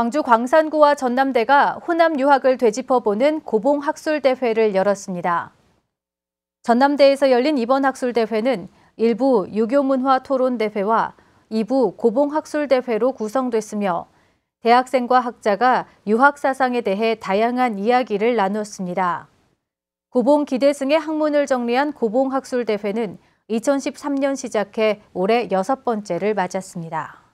광주 광산구와 전남대가 호남 유학을 되짚어보는 고봉학술대회를 열었습니다. 전남대에서 열린 이번 학술대회는 1부 유교문화 토론대회와 2부 고봉학술대회로 구성됐으며 대학생과 학자가 유학사상에 대해 다양한 이야기를 나눴습니다. 고봉 기대승의 학문을 정리한 고봉학술대회는 2013년 시작해 올해 여섯 번째를 맞았습니다.